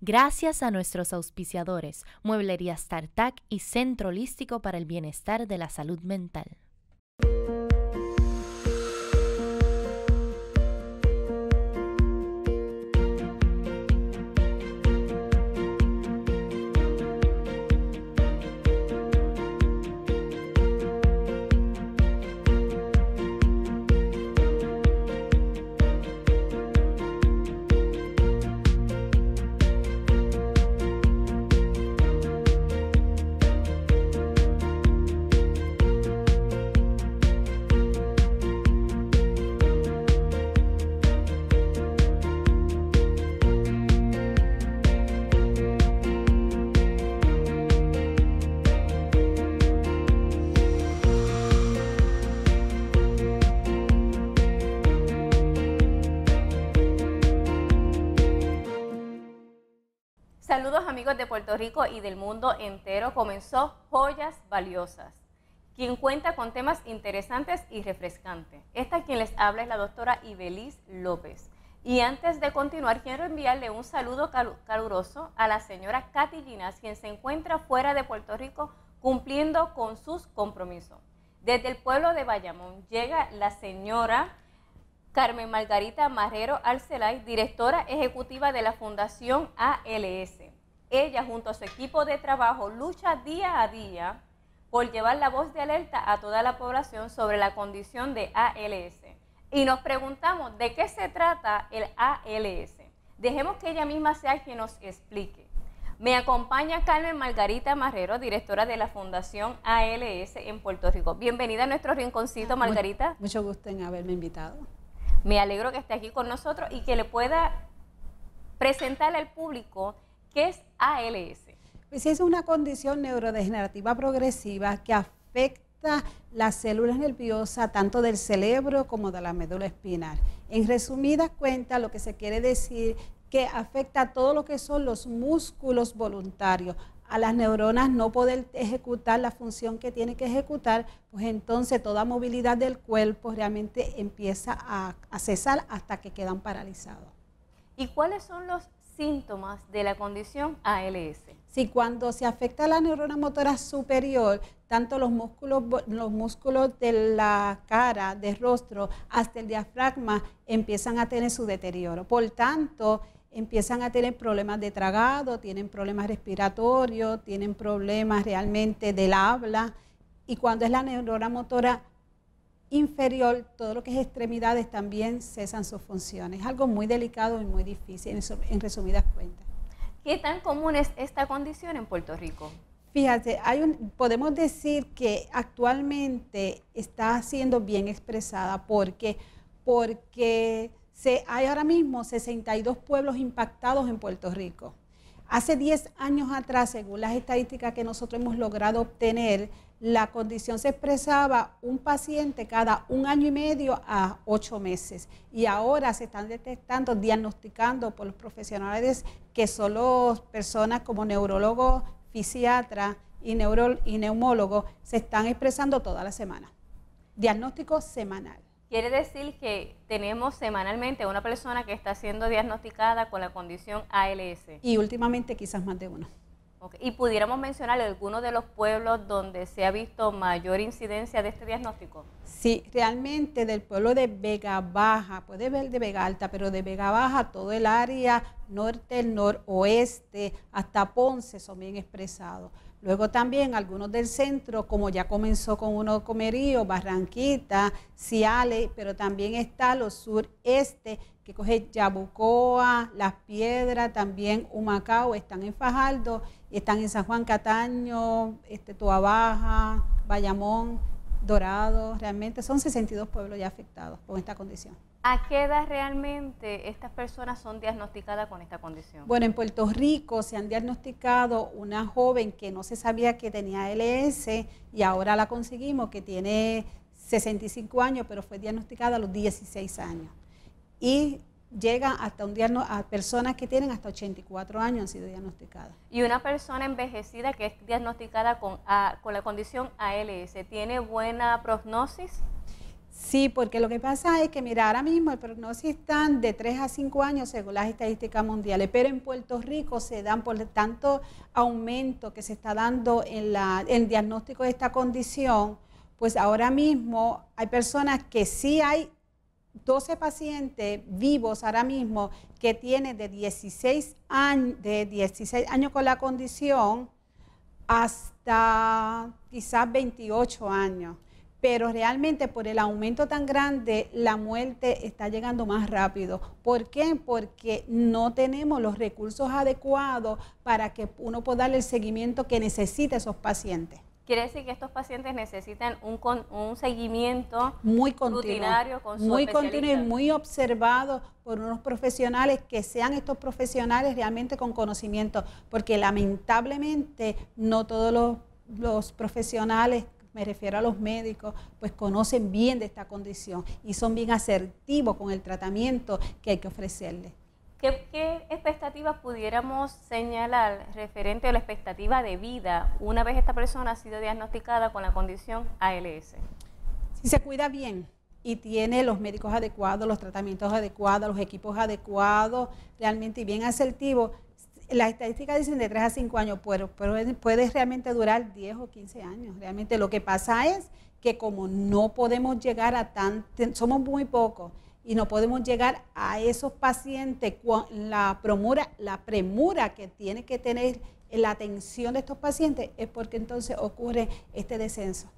Gracias a nuestros auspiciadores, Mueblería Startac y Centro Holístico para el Bienestar de la Salud Mental. Saludos amigos de Puerto Rico y del mundo entero. Comenzó Joyas Valiosas, quien cuenta con temas interesantes y refrescantes. Esta quien les habla es la doctora Ibeliz López. Y antes de continuar, quiero enviarle un saludo caluroso a la señora Katy quien se encuentra fuera de Puerto Rico cumpliendo con sus compromisos. Desde el pueblo de Bayamón llega la señora Carmen Margarita Marrero Arcelay, directora ejecutiva de la Fundación ALS. Ella junto a su equipo de trabajo lucha día a día por llevar la voz de alerta a toda la población sobre la condición de ALS. Y nos preguntamos de qué se trata el ALS. Dejemos que ella misma sea quien nos explique. Me acompaña Carmen Margarita Marrero, directora de la Fundación ALS en Puerto Rico. Bienvenida a nuestro rinconcito, Margarita. Mucho, gusto en haberme invitado. Me alegro que esté aquí con nosotros y que le pueda presentar al público ¿Qué es ALS? Pues es una condición neurodegenerativa progresiva que afecta las células nerviosas tanto del cerebro como de la médula espinal. En resumidas cuentas, lo que se quiere decir que afecta a todo lo que son los músculos voluntarios, a las neuronas no poder ejecutar la función que tiene que ejecutar, pues entonces toda movilidad del cuerpo realmente empieza a, a cesar hasta que quedan paralizados. ¿Y cuáles son los síntomas de la condición ALS. Sí, cuando se afecta la neurona motora superior, tanto los músculos, los músculos de la cara, del rostro, hasta el diafragma empiezan a tener su deterioro. Por tanto, empiezan a tener problemas de tragado, tienen problemas respiratorios, tienen problemas realmente del habla. Y cuando es la neurona motora inferior, todo lo que es extremidades también cesan sus funciones. Es algo muy delicado y muy difícil, en, resumidas cuentas. ¿Qué tan común es esta condición en Puerto Rico? Fíjate, hay un, podemos decir que actualmente está siendo bien expresada porque, porque hay ahora mismo 62 pueblos impactados en Puerto Rico. Hace 10 años atrás, según las estadísticas que nosotros hemos logrado obtener, la condición se expresaba un paciente cada un año y medio a ocho meses. Y ahora se están detectando, diagnosticando por los profesionales que solo personas como neurólogos, fisiatras y, neuro, neumólogos, se están expresando toda la semana. Diagnóstico semanal. Quiere decir que tenemos semanalmente una persona que está siendo diagnosticada con la condición ALS. Y últimamente quizás más de uno. ¿Y pudiéramos mencionar algunos de los pueblos donde se ha visto mayor incidencia de este diagnóstico? Sí, realmente del pueblo de Vega Baja, puede ver de Vega Alta, pero de Vega Baja todo el área norte, noroeste, hasta Ponce son bien expresados. Luego también algunos del centro, como ya comenzó con uno Comerío, Barranquita, Ciales, pero también está lo sureste, que coge Yabucoa, Las Piedras, también Humacao, están en Fajardo, están en San Juan Cataño, este, Baja, Bayamón, dorados, realmente son 62 pueblos ya afectados con esta condición. ¿A qué edad realmente estas personas son diagnosticadas con esta condición? Bueno, en Puerto Rico se han diagnosticado una joven que no se sabía que tenía LS y ahora la conseguimos, que tiene 65 años, pero fue diagnosticada a los 16 años. Y Llega hasta un día a personas que tienen hasta 84 años han sido diagnosticadas. Y una persona envejecida que es diagnosticada con, la condición ALS, ¿tiene buena prognosis? Sí, porque lo que pasa es que, mira, ahora mismo el prognosis están de 3 a 5 años según las estadísticas mundiales, pero en Puerto Rico se dan por tanto aumento que se está dando en, la, el diagnóstico de esta condición, pues ahora mismo hay personas que sí hay 12 pacientes vivos ahora mismo que tienen de 16 años, de 16 años con la condición hasta quizás 28 años. Pero realmente por el aumento tan grande, la muerte está llegando más rápido. ¿Por qué? Porque no tenemos los recursos adecuados para que uno pueda darle el seguimiento que necesita esos pacientes. Quiere decir que estos pacientes necesitan un, un seguimiento muy continuo, muy continuo y muy observado por unos profesionales que sean estos profesionales realmente con conocimiento, porque lamentablemente no todos los, profesionales me refiero a los médicos, pues conocen bien de esta condición y son bien asertivos con el tratamiento que hay que ofrecerles. ¿Qué, expectativas pudiéramos señalar referente a la expectativa de vida una vez esta persona ha sido diagnosticada con la condición ALS? Si se cuida bien y tiene los médicos adecuados, los tratamientos adecuados, los equipos adecuados, realmente bien asertivos, las estadísticas dicen de 3 a 5 años, pero, puede realmente durar 10 o 15 años. Realmente lo que pasa es que como no podemos llegar a tan, somos muy pocos, y no podemos llegar a esos pacientes con la, la premura que tiene que tener la atención de estos pacientes, es porque entonces ocurre este descenso.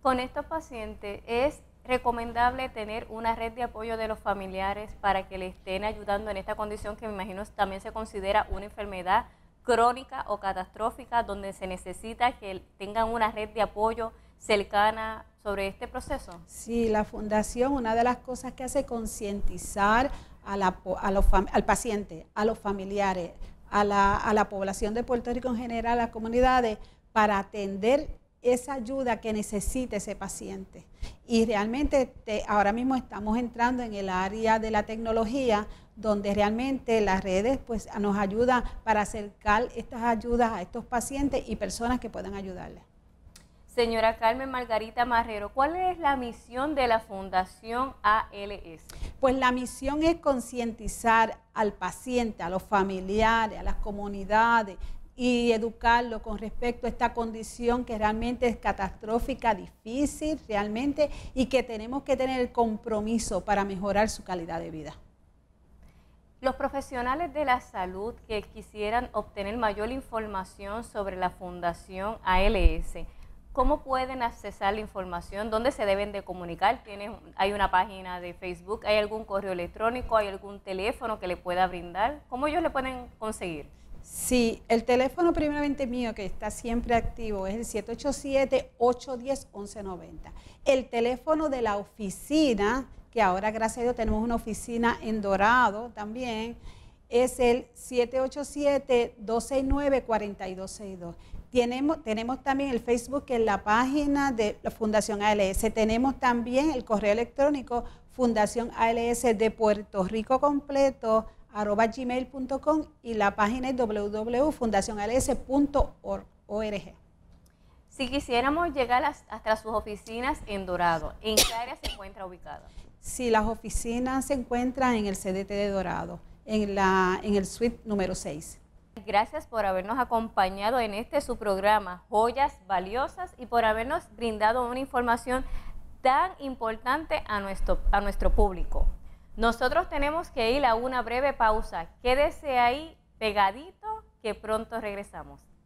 Con estos pacientes es recomendable tener una red de apoyo de los familiares para que le estén ayudando en esta condición que me imagino también se considera una enfermedad crónica o catastrófica donde se necesita que tengan una red de apoyo cercana sobre este proceso? Sí, la fundación, una de las cosas que hace es concientizar a al paciente, a los familiares, a la, a la población de Puerto Rico en general, a las comunidades, para atender esa ayuda que necesite ese paciente. Y realmente ahora mismo estamos entrando en el área de la tecnología, donde realmente las redes pues, nos ayudan para acercar estas ayudas a estos pacientes y personas que puedan ayudarles. Señora Carmen Margarita Marrero, ¿cuál es la misión de la Fundación ALS? Pues la misión es concientizar al paciente, a los familiares, a las comunidades y educarlo con respecto a esta condición que realmente es catastrófica, difícil realmente y que tenemos que tener el compromiso para mejorar su calidad de vida. Los profesionales de la salud que quisieran obtener mayor información sobre la Fundación ALS, ¿Cómo pueden accesar la información? ¿Dónde se deben de comunicar? ¿Hay una página de Facebook? ¿Hay algún correo electrónico? ¿Hay algún teléfono que le pueda brindar? ¿Cómo ellos le pueden conseguir? Sí, el teléfono primeramente mío que está siempre activo es el 787-810-1190. El teléfono de la oficina, que ahora gracias a Dios tenemos una oficina en Dorado también, es el 787-269-4262. Tenemos, también el Facebook en la página de la Fundación ALS. Tenemos también el correo electrónico Fundación ALS de Puerto Rico completo arroba gmail.com y la página es www.fundacionals.org. Si quisiéramos llegar hasta sus oficinas en Dorado, ¿en qué área se encuentra ubicado? Si las oficinas se encuentran en el CDT de Dorado, en, en el suite número 6. Gracias por habernos acompañado en este su programa Joyas Valiosas y por habernos brindado una información tan importante a nuestro, a nuestro público. Nosotros tenemos que ir a una breve pausa. Quédese ahí pegadito que pronto regresamos.